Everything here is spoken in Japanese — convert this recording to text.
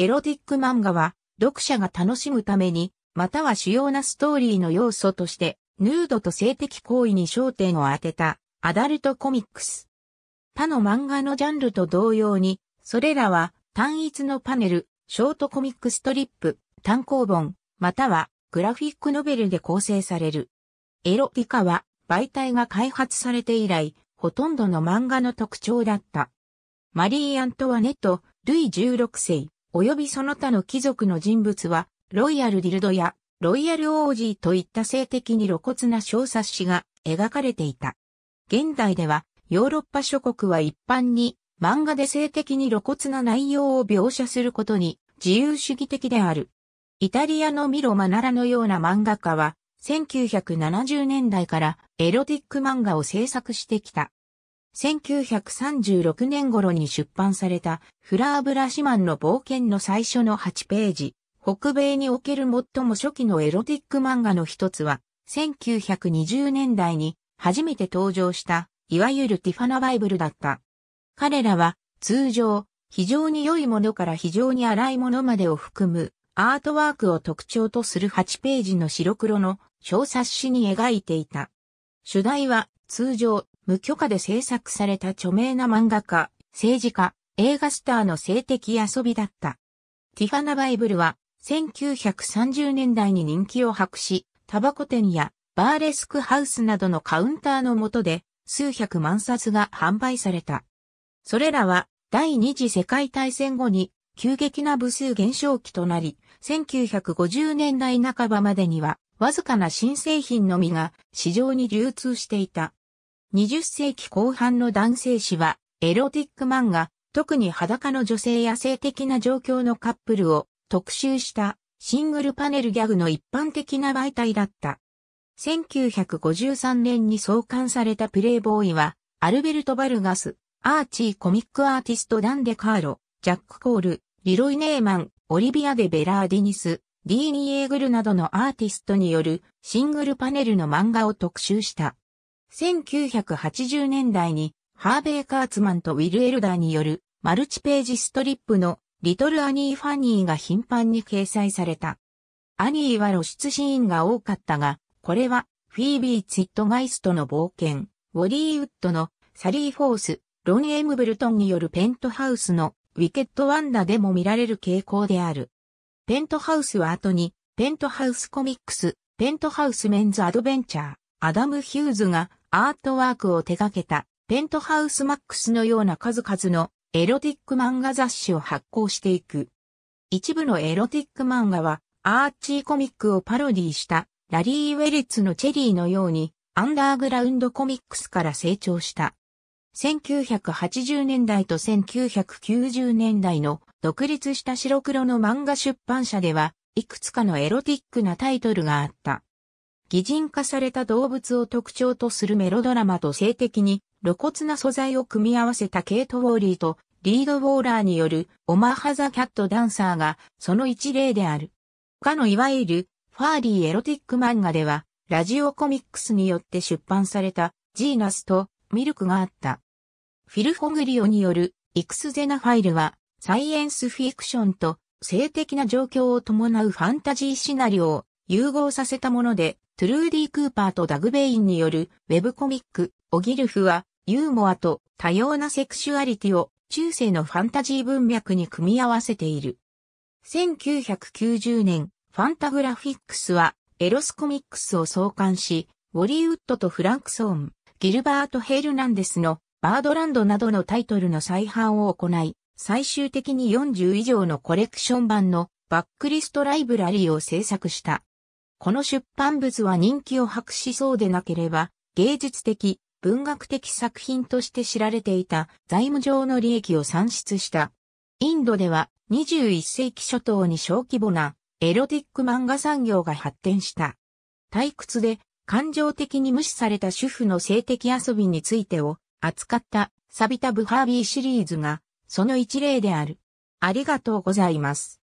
エロティック漫画は、読者が楽しむために、または主要なストーリーの要素として、ヌードと性的行為に焦点を当てた、アダルトコミックス。他の漫画のジャンルと同様に、それらは、単一のパネル、ショートコミックストリップ、単行本、または、グラフィックノベルで構成される。エロティカは、媒体が開発されて以来、ほとんどの漫画の特徴だった。マリー・アントワネット、ルイ16世。及びその他の貴族の人物は、ロイヤルディルドやロイヤルオージーといった性的に露骨な小冊子が描かれていた。現代ではヨーロッパ諸国は一般に漫画で性的に露骨な内容を描写することに自由主義的である。イタリアのミロ・マナラのような漫画家は1970年代からエロティック漫画を制作してきた。1936年頃に出版されたフラー・ブラシマンの冒険の最初の8ページ、北米における最も初期のエロティック漫画の一つは、1920年代に初めて登場した、いわゆるティファナバイブルだった。彼らは、通常、非常に良いものから非常に荒いものまでを含む、アートワークを特徴とする8ページの白黒の小冊子に描いていた。主題は、通常、無許可で制作された著名な漫画家、政治家、映画スターの性的遊びだった。ティファナ・バイブルは1930年代に人気を博し、タバコ店やバーレスクハウスなどのカウンターの下で数百万冊が販売された。それらは第二次世界大戦後に急激な部数減少期となり、1950年代半ばまでにはわずかな新製品のみが市場に流通していた。20世紀後半の男性誌は、エロティック漫画、特に裸の女性や性的な状況のカップルを特集したシングルパネルギャグの一般的な媒体だった。1953年に創刊されたプレイボーイは、アルベルト・バルガス、アーチーコミックアーティストダン・デ・カーロ、ジャック・コール、リロイ・ネーマン、オリビア・デ・ベラーディニス、ディーニ・エーグルなどのアーティストによるシングルパネルの漫画を特集した。1980年代にハーベイ・カーツマンとウィル・エルダーによるマルチページストリップのリトル・アニー・ファニーが頻繁に掲載された。アニーは露出シーンが多かったが、これはフィービー・ツィットガイストの冒険、ウォリー・ウッドのサリー・フォース、ロン・エムブルトンによるペントハウスのウィケット・ワンダでも見られる傾向である。ペントハウスは後に、ペントハウスコミックス、ペントハウスメンズアドベンチャー、アダム・ヒューズがアートワークを手掛けたペントハウスマックスのような数々のエロティック漫画雑誌を発行していく。一部のエロティック漫画はアーチーコミックをパロディしたラリー・ウェリッツのチェリーのようにアンダーグラウンドコミックスから成長した。1980年代と1990年代の独立した白黒の漫画出版社では、いくつかのエロティックなタイトルがあった。擬人化された動物を特徴とするメロドラマと性的に露骨な素材を組み合わせたケイト・ウォーリーとリード・ウォーラーによるオマハザ・キャット・ダンサーがその一例である。他のいわゆるファーリーエロティック漫画ではラジオコミックスによって出版されたジーナスとミルクがあった。フィル・フォグリオによるイクスゼナファイルはサイエンスフィクションと性的な状況を伴うファンタジーシナリオを融合させたものでトゥルーディ・クーパーとダグ・ベインによるウェブコミック、オギルフはユーモアと多様なセクシュアリティを中世のファンタジー文脈に組み合わせている。1990年、ファンタグラフィックスはエロスコミックスを創刊し、ウォリーウッドとフランクソーン、ギルバート・ヘルナンデスのバードランドなどのタイトルの再販を行い、最終的に40以上のコレクション版のバックリストライブラリーを制作した。この出版物は人気を博しそうでなければ、芸術的、文学的作品として知られていた財務上の利益を算出した。インドでは21世紀初頭に小規模なエロティック漫画産業が発展した。退屈で感情的に無視された主婦の性的遊びについてを扱ったサビタ・ブハービーシリーズがその一例である。ありがとうございます。